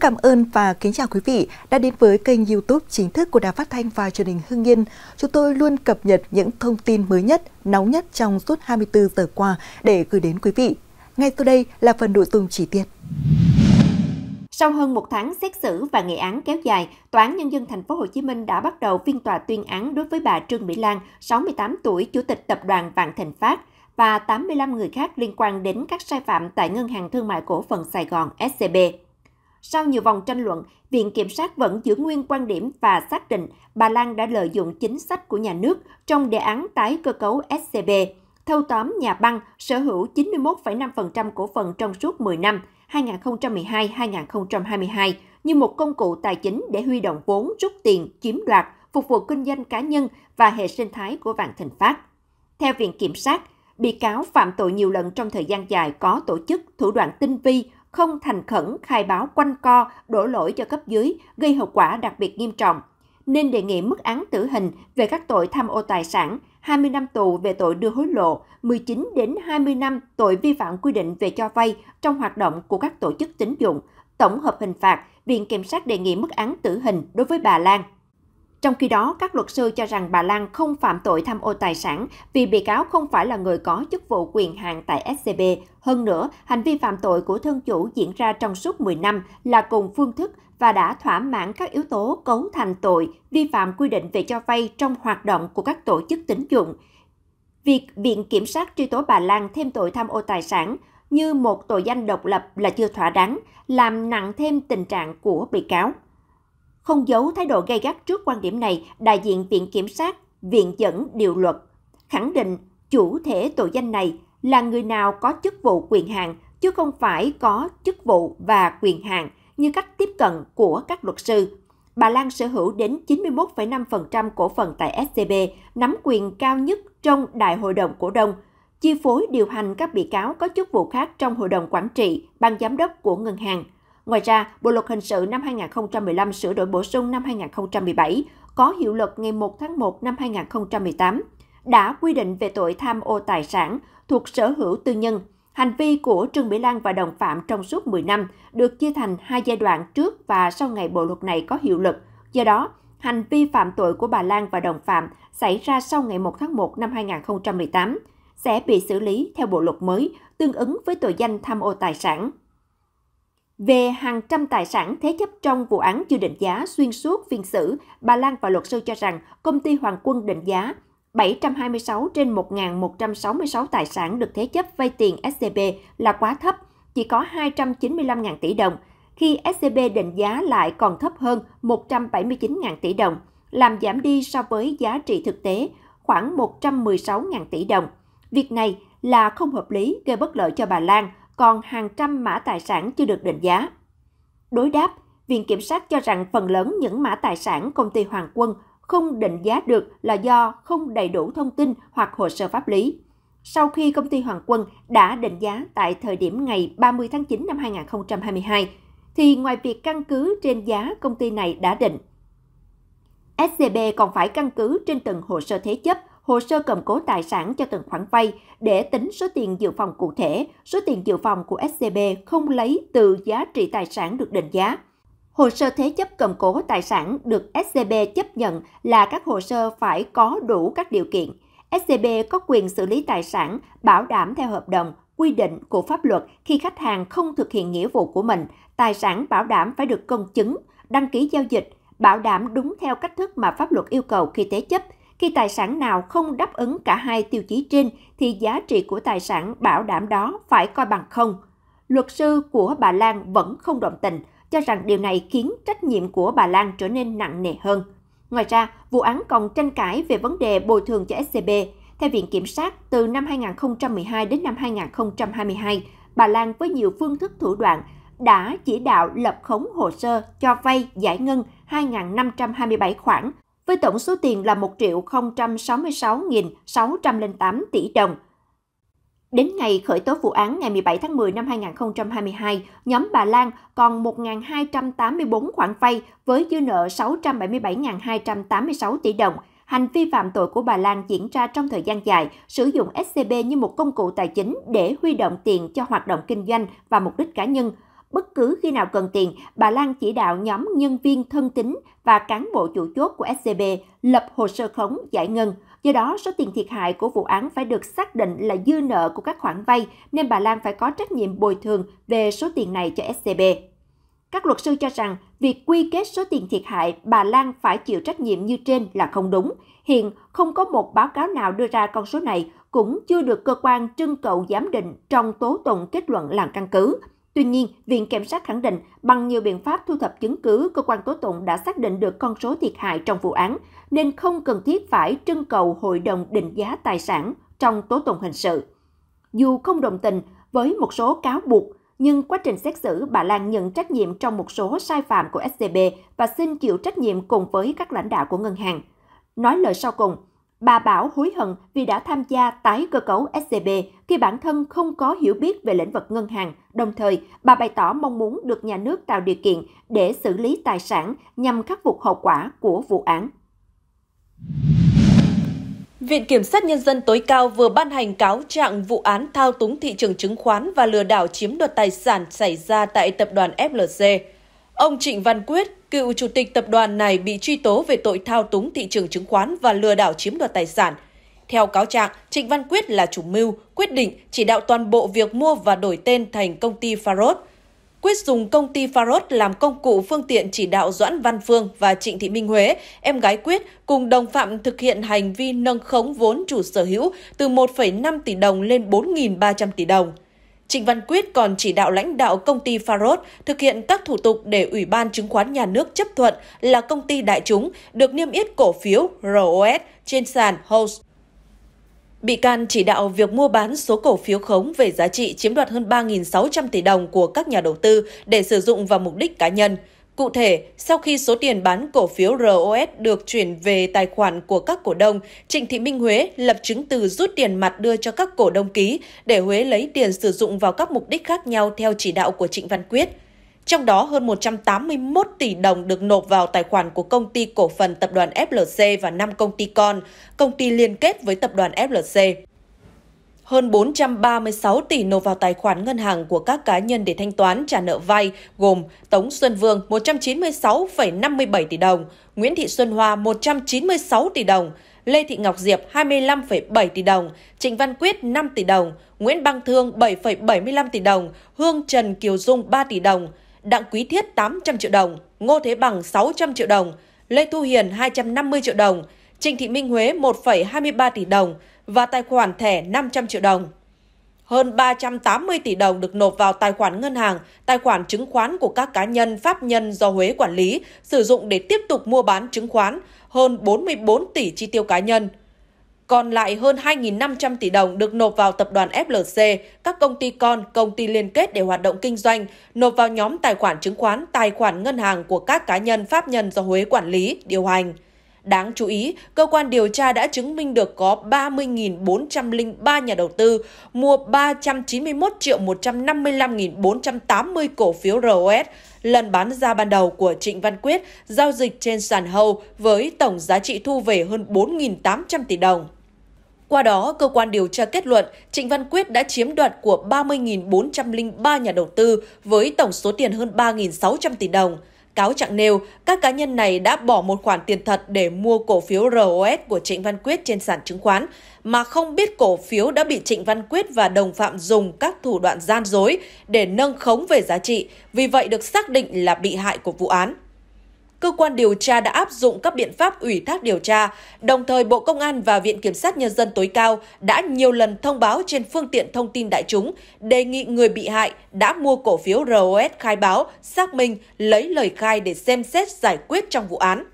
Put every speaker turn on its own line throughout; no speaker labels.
cảm ơn và kính chào quý vị đã đến với kênh YouTube chính thức của Đài Phát thanh và Truyền hình Hưng Yên. Chúng tôi luôn cập nhật những thông tin mới nhất, nóng nhất trong suốt 24 giờ qua để gửi đến quý vị. Ngay sau đây là phần nội dung chi tiết.
Sau hơn một tháng xét xử và nghị án kéo dài, Tòa án Nhân dân Thành phố Hồ Chí Minh đã bắt đầu phiên tòa tuyên án đối với bà Trương Mỹ Lan, 68 tuổi, Chủ tịch Tập đoàn Vạn Thịnh Phát và 85 người khác liên quan đến các sai phạm tại Ngân hàng Thương mại Cổ phần Sài Gòn SCB sau nhiều vòng tranh luận, Viện Kiểm sát vẫn giữ nguyên quan điểm và xác định bà Lan đã lợi dụng chính sách của nhà nước trong đề án tái cơ cấu SCB, thâu tóm nhà băng sở hữu 91,5% cổ phần trong suốt 10 năm 2012-2022 như một công cụ tài chính để huy động vốn, rút tiền, chiếm đoạt, phục vụ kinh doanh cá nhân và hệ sinh thái của Vạn Thịnh Phát. Theo Viện Kiểm sát, bị cáo phạm tội nhiều lần trong thời gian dài có tổ chức, thủ đoạn tinh vi, không thành khẩn khai báo quanh co, đổ lỗi cho cấp dưới, gây hậu quả đặc biệt nghiêm trọng, nên đề nghị mức án tử hình về các tội tham ô tài sản, 20 năm tù về tội đưa hối lộ, 19 đến 20 năm tội vi phạm quy định về cho vay trong hoạt động của các tổ chức tín dụng. Tổng hợp hình phạt, Viện Kiểm sát đề nghị mức án tử hình đối với bà Lan. Trong khi đó, các luật sư cho rằng bà Lan không phạm tội tham ô tài sản vì bị cáo không phải là người có chức vụ quyền hạn tại SCB. Hơn nữa, hành vi phạm tội của thân chủ diễn ra trong suốt 10 năm là cùng phương thức và đã thỏa mãn các yếu tố cấu thành tội vi phạm quy định về cho vay trong hoạt động của các tổ chức tín dụng. Việc Viện Kiểm sát truy tố bà Lan thêm tội tham ô tài sản như một tội danh độc lập là chưa thỏa đáng, làm nặng thêm tình trạng của bị cáo. Không giấu thái độ gay gắt trước quan điểm này, đại diện Viện Kiểm sát, Viện dẫn điều luật, khẳng định chủ thể tội danh này là người nào có chức vụ quyền hạn chứ không phải có chức vụ và quyền hạn như cách tiếp cận của các luật sư. Bà Lan sở hữu đến 91,5% cổ phần tại SCB, nắm quyền cao nhất trong Đại hội đồng cổ đông, chi phối điều hành các bị cáo có chức vụ khác trong hội đồng quản trị, ban giám đốc của ngân hàng – Ngoài ra, Bộ luật hình sự năm 2015 sửa đổi bổ sung năm 2017 có hiệu lực ngày 1 tháng 1 năm 2018 đã quy định về tội tham ô tài sản thuộc sở hữu tư nhân. Hành vi của Trương Mỹ Lan và đồng phạm trong suốt 10 năm được chia thành hai giai đoạn trước và sau ngày bộ luật này có hiệu lực. Do đó, hành vi phạm tội của bà Lan và đồng phạm xảy ra sau ngày 1 tháng 1 năm 2018 sẽ bị xử lý theo bộ luật mới tương ứng với tội danh tham ô tài sản về hàng trăm tài sản thế chấp trong vụ án chưa định giá xuyên suốt phiên xử, bà Lan và luật sư cho rằng công ty Hoàng Quân định giá 726 trên 1.166 tài sản được thế chấp vay tiền SCB là quá thấp, chỉ có 295.000 tỷ đồng, khi SCB định giá lại còn thấp hơn 179.000 tỷ đồng, làm giảm đi so với giá trị thực tế khoảng 116.000 tỷ đồng. Việc này là không hợp lý gây bất lợi cho bà Lan, còn hàng trăm mã tài sản chưa được định giá. Đối đáp, Viện Kiểm sát cho rằng phần lớn những mã tài sản công ty Hoàng Quân không định giá được là do không đầy đủ thông tin hoặc hồ sơ pháp lý. Sau khi công ty Hoàng Quân đã định giá tại thời điểm ngày 30 tháng 9 năm 2022, thì ngoài việc căn cứ trên giá công ty này đã định, SCB còn phải căn cứ trên từng hồ sơ thế chấp hồ sơ cầm cố tài sản cho từng khoản vay để tính số tiền dự phòng cụ thể, số tiền dự phòng của SCB không lấy từ giá trị tài sản được định giá. Hồ sơ thế chấp cầm cố tài sản được SCB chấp nhận là các hồ sơ phải có đủ các điều kiện. SCB có quyền xử lý tài sản bảo đảm theo hợp đồng, quy định của pháp luật khi khách hàng không thực hiện nghĩa vụ của mình, tài sản bảo đảm phải được công chứng, đăng ký giao dịch, bảo đảm đúng theo cách thức mà pháp luật yêu cầu khi thế chấp – khi tài sản nào không đáp ứng cả hai tiêu chí trên thì giá trị của tài sản bảo đảm đó phải coi bằng không. Luật sư của bà Lan vẫn không đồng tình, cho rằng điều này khiến trách nhiệm của bà Lan trở nên nặng nề hơn. Ngoài ra, vụ án còn tranh cãi về vấn đề bồi thường cho SCB. Theo Viện Kiểm sát, từ năm 2012 đến năm 2022, bà Lan với nhiều phương thức thủ đoạn đã chỉ đạo lập khống hồ sơ cho vay giải ngân 2.527 khoản với tổng số tiền là 1 triệu 066.608 tỷ đồng. Đến ngày khởi tố vụ án ngày 17 tháng 10 năm 2022, nhóm bà Lan còn 1.284 khoản vay với dư nợ 677.286 tỷ đồng. Hành vi phạm tội của bà Lan diễn ra trong thời gian dài, sử dụng SCB như một công cụ tài chính để huy động tiền cho hoạt động kinh doanh và mục đích cá nhân – Bất cứ khi nào cần tiền, bà Lan chỉ đạo nhóm nhân viên thân tín và cán bộ chủ chốt của SCB lập hồ sơ khống giải ngân. Do đó, số tiền thiệt hại của vụ án phải được xác định là dư nợ của các khoản vay, nên bà Lan phải có trách nhiệm bồi thường về số tiền này cho SCB. Các luật sư cho rằng việc quy kết số tiền thiệt hại bà Lan phải chịu trách nhiệm như trên là không đúng. Hiện không có một báo cáo nào đưa ra con số này, cũng chưa được cơ quan trưng cầu giám định trong tố tụng kết luận làm căn cứ. Tuy nhiên, Viện Kiểm sát khẳng định, bằng nhiều biện pháp thu thập chứng cứ, cơ quan tố tụng đã xác định được con số thiệt hại trong vụ án, nên không cần thiết phải trưng cầu hội đồng định giá tài sản trong tố tụng hình sự. Dù không đồng tình với một số cáo buộc, nhưng quá trình xét xử, bà Lan nhận trách nhiệm trong một số sai phạm của SCB và xin chịu trách nhiệm cùng với các lãnh đạo của ngân hàng. Nói lời sau cùng, Bà Bảo hối hận vì đã tham gia tái cơ cấu SCB khi bản thân không có hiểu biết về lĩnh vực ngân hàng. Đồng thời, bà bày tỏ mong muốn được nhà nước tạo điều kiện để xử lý tài sản nhằm khắc phục hậu quả của vụ án. Viện Kiểm sát Nhân dân tối cao vừa ban hành cáo trạng vụ án thao túng thị trường chứng
khoán và lừa đảo chiếm đoạt tài sản xảy ra tại tập đoàn FLC. Ông Trịnh Văn Quyết, cựu chủ tịch tập đoàn này bị truy tố về tội thao túng thị trường chứng khoán và lừa đảo chiếm đoạt tài sản. Theo cáo trạng, Trịnh Văn Quyết là chủ mưu, quyết định chỉ đạo toàn bộ việc mua và đổi tên thành công ty Farod. Quyết dùng công ty Farod làm công cụ phương tiện chỉ đạo Doãn Văn Phương và Trịnh Thị Minh Huế, em gái Quyết, cùng đồng phạm thực hiện hành vi nâng khống vốn chủ sở hữu từ 1,5 tỷ đồng lên 4.300 tỷ đồng. Trịnh Văn Quyết còn chỉ đạo lãnh đạo công ty Farod thực hiện các thủ tục để Ủy ban Chứng khoán Nhà nước chấp thuận là công ty đại chúng được niêm yết cổ phiếu ROS trên sàn HOSE. Bị can chỉ đạo việc mua bán số cổ phiếu khống về giá trị chiếm đoạt hơn 3.600 tỷ đồng của các nhà đầu tư để sử dụng vào mục đích cá nhân. Cụ thể, sau khi số tiền bán cổ phiếu ROS được chuyển về tài khoản của các cổ đông, Trịnh Thị Minh Huế lập chứng từ rút tiền mặt đưa cho các cổ đông ký để Huế lấy tiền sử dụng vào các mục đích khác nhau theo chỉ đạo của Trịnh Văn Quyết. Trong đó hơn 181 tỷ đồng được nộp vào tài khoản của công ty cổ phần tập đoàn FLC và 5 công ty con, công ty liên kết với tập đoàn FLC hơn 436 tỷ nộp vào tài khoản ngân hàng của các cá nhân để thanh toán trả nợ vay, gồm Tống Xuân Vương 196,57 tỷ đồng, Nguyễn Thị Xuân Hoa 196 tỷ đồng, Lê Thị Ngọc Diệp 25,7 tỷ đồng, Trịnh Văn Quyết 5 tỷ đồng, Nguyễn Băng Thương 7,75 tỷ đồng, Hương Trần Kiều Dung 3 tỷ đồng, Đặng Quý Thiết 800 triệu đồng, Ngô Thế Bằng 600 triệu đồng, Lê Thu Hiền 250 triệu đồng, Trịnh Thị Minh Huế 1,23 tỷ đồng và tài khoản thẻ 500 triệu đồng. Hơn 380 tỷ đồng được nộp vào tài khoản ngân hàng, tài khoản chứng khoán của các cá nhân pháp nhân do Huế quản lý, sử dụng để tiếp tục mua bán chứng khoán, hơn 44 tỷ chi tiêu cá nhân. Còn lại hơn 2.500 tỷ đồng được nộp vào tập đoàn FLC, các công ty con, công ty liên kết để hoạt động kinh doanh, nộp vào nhóm tài khoản chứng khoán, tài khoản ngân hàng của các cá nhân pháp nhân do Huế quản lý, điều hành. Đáng chú ý, cơ quan điều tra đã chứng minh được có 30.403 nhà đầu tư mua 391 triệu 155.480 cổ phiếu ROS lần bán ra ban đầu của Trịnh Văn Quyết giao dịch trên sàn hầu với tổng giá trị thu về hơn 4.800 tỷ đồng. Qua đó, cơ quan điều tra kết luận Trịnh Văn Quyết đã chiếm đoạt của 30.403 nhà đầu tư với tổng số tiền hơn 3.600 tỷ đồng. Cáo trạng nêu, các cá nhân này đã bỏ một khoản tiền thật để mua cổ phiếu ROS của Trịnh Văn Quyết trên sàn chứng khoán, mà không biết cổ phiếu đã bị Trịnh Văn Quyết và đồng phạm dùng các thủ đoạn gian dối để nâng khống về giá trị, vì vậy được xác định là bị hại của vụ án cơ quan điều tra đã áp dụng các biện pháp ủy thác điều tra. Đồng thời, Bộ Công an và Viện Kiểm sát Nhân dân tối cao đã nhiều lần thông báo trên phương tiện thông tin đại chúng, đề nghị người bị hại đã mua cổ phiếu ROS khai báo, xác minh, lấy lời khai để xem xét giải quyết trong vụ án.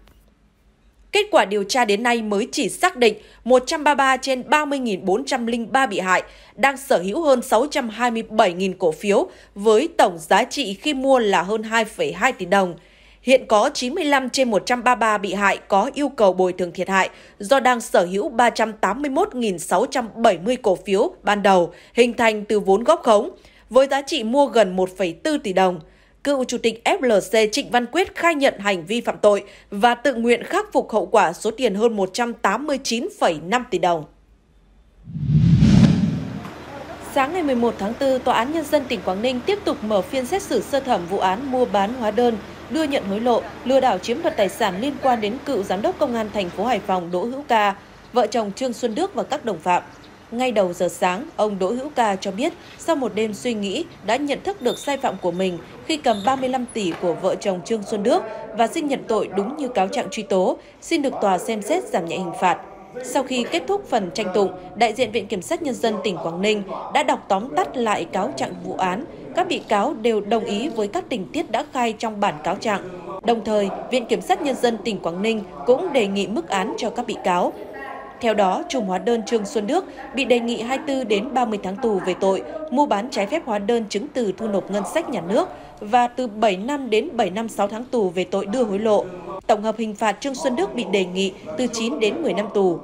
Kết quả điều tra đến nay mới chỉ xác định 133 trên 30.403 bị hại đang sở hữu hơn 627.000 cổ phiếu với tổng giá trị khi mua là hơn 2,2 tỷ đồng. Hiện có 95 trên 133 bị hại có yêu cầu bồi thường thiệt hại do đang sở hữu 381.670 cổ phiếu ban đầu hình thành từ vốn góp khống, với giá trị mua gần 1,4 tỷ đồng. Cựu Chủ tịch FLC Trịnh Văn Quyết khai nhận hành vi phạm tội và tự nguyện khắc phục hậu quả số tiền hơn 189,5 tỷ đồng. Sáng ngày 11 tháng 4, Tòa án Nhân dân tỉnh Quảng Ninh tiếp tục mở phiên xét xử sơ thẩm vụ án mua bán hóa đơn đưa nhận hối lộ, lừa đảo chiếm đoạt tài sản liên quan đến cựu giám đốc công an thành phố Hải Phòng Đỗ Hữu Ca, vợ chồng Trương Xuân Đức và các đồng phạm. Ngay đầu giờ sáng, ông Đỗ Hữu Ca cho biết sau một đêm suy nghĩ đã nhận thức được sai phạm của mình khi cầm 35 tỷ của vợ chồng Trương Xuân Đức và xin nhận tội đúng như cáo trạng truy tố, xin được tòa xem xét giảm nhẹ hình phạt. Sau khi kết thúc phần tranh tụng, đại diện Viện Kiểm sát Nhân dân tỉnh Quảng Ninh đã đọc tóm tắt lại cáo trạng vụ án, các bị cáo đều đồng ý với các tình tiết đã khai trong bản cáo trạng. Đồng thời, Viện Kiểm sát Nhân dân tỉnh Quảng Ninh cũng đề nghị mức án cho các bị cáo. Theo đó, trùng hóa đơn Trương Xuân Đức bị đề nghị 24 đến 30 tháng tù về tội mua bán trái phép hóa đơn chứng từ thu nộp ngân sách nhà nước và từ 7 năm đến 7 năm 6 tháng tù về tội đưa hối lộ. Tổng hợp hình phạt Trương Xuân Đức bị đề nghị từ 9 đến 10 năm tù.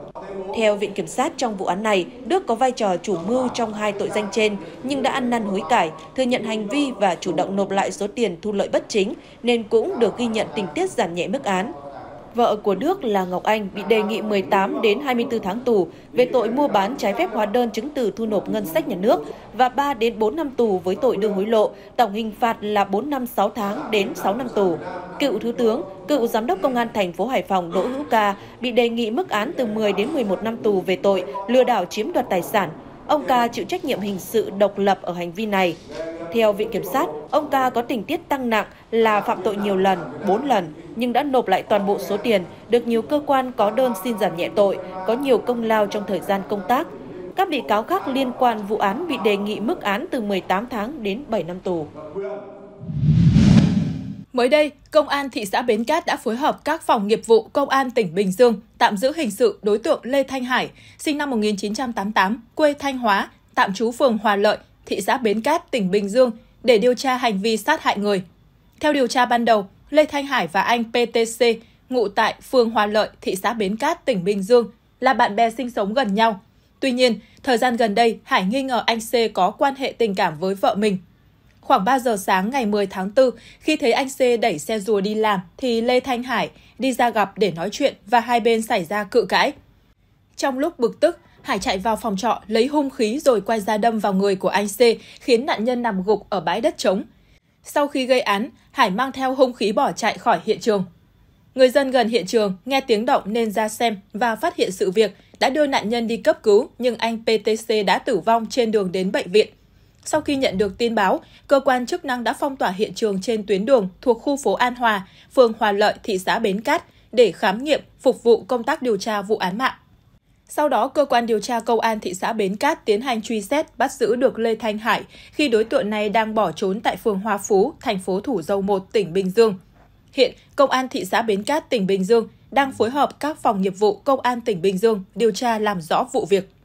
Theo Viện Kiểm sát trong vụ án này, Đức có vai trò chủ mưu trong hai tội danh trên, nhưng đã ăn năn hối cải, thừa nhận hành vi và chủ động nộp lại số tiền thu lợi bất chính, nên cũng được ghi nhận tình tiết giảm nhẹ mức án. Vợ của Đức là Ngọc Anh bị đề nghị 18 đến 24 tháng tù về tội mua bán trái phép hóa đơn chứng từ thu nộp ngân sách nhà nước và 3 đến 4 năm tù với tội đưa hối lộ, tổng hình phạt là 4 năm 6 tháng đến 6 năm tù. Cựu Thứ tướng, cựu Giám đốc Công an thành phố Hải Phòng Đỗ Hữu Ca bị đề nghị mức án từ 10 đến 11 năm tù về tội lừa đảo chiếm đoạt tài sản, Ông Ca chịu trách nhiệm hình sự độc lập ở hành vi này. Theo Viện Kiểm sát, ông Ca có tình tiết tăng nặng là phạm tội nhiều lần, 4 lần, nhưng đã nộp lại toàn bộ số tiền, được nhiều cơ quan có đơn xin giảm nhẹ tội, có nhiều công lao trong thời gian công tác. Các bị cáo khác liên quan vụ án bị đề nghị mức án từ 18
tháng đến 7 năm tù. Mới đây, Công an thị xã Bến Cát đã phối hợp các phòng nghiệp vụ Công an tỉnh Bình Dương tạm giữ hình sự đối tượng Lê Thanh Hải, sinh năm 1988, quê Thanh Hóa, tạm trú phường Hòa Lợi, thị xã Bến Cát, tỉnh Bình Dương để điều tra hành vi sát hại người. Theo điều tra ban đầu, Lê Thanh Hải và anh PTC ngụ tại phường Hòa Lợi, thị xã Bến Cát, tỉnh Bình Dương là bạn bè sinh sống gần nhau. Tuy nhiên, thời gian gần đây, Hải nghi ngờ anh C có quan hệ tình cảm với vợ mình Khoảng 3 giờ sáng ngày 10 tháng 4, khi thấy anh C đẩy xe rùa đi làm, thì Lê Thanh Hải đi ra gặp để nói chuyện và hai bên xảy ra cự cãi. Trong lúc bực tức, Hải chạy vào phòng trọ lấy hung khí rồi quay ra đâm vào người của anh C, khiến nạn nhân nằm gục ở bãi đất trống. Sau khi gây án, Hải mang theo hung khí bỏ chạy khỏi hiện trường. Người dân gần hiện trường nghe tiếng động nên ra xem và phát hiện sự việc, đã đưa nạn nhân đi cấp cứu nhưng anh PTC đã tử vong trên đường đến bệnh viện. Sau khi nhận được tin báo, cơ quan chức năng đã phong tỏa hiện trường trên tuyến đường thuộc khu phố An Hòa, phường Hòa Lợi, thị xã Bến Cát để khám nghiệm, phục vụ công tác điều tra vụ án mạng. Sau đó, cơ quan điều tra công an thị xã Bến Cát tiến hành truy xét, bắt giữ được Lê Thanh Hải khi đối tượng này đang bỏ trốn tại phường Hòa Phú, thành phố Thủ Dầu Một, tỉnh Bình Dương. Hiện, công an thị xã Bến Cát, tỉnh Bình Dương đang phối hợp các phòng nghiệp vụ công an tỉnh Bình Dương điều tra làm rõ vụ việc.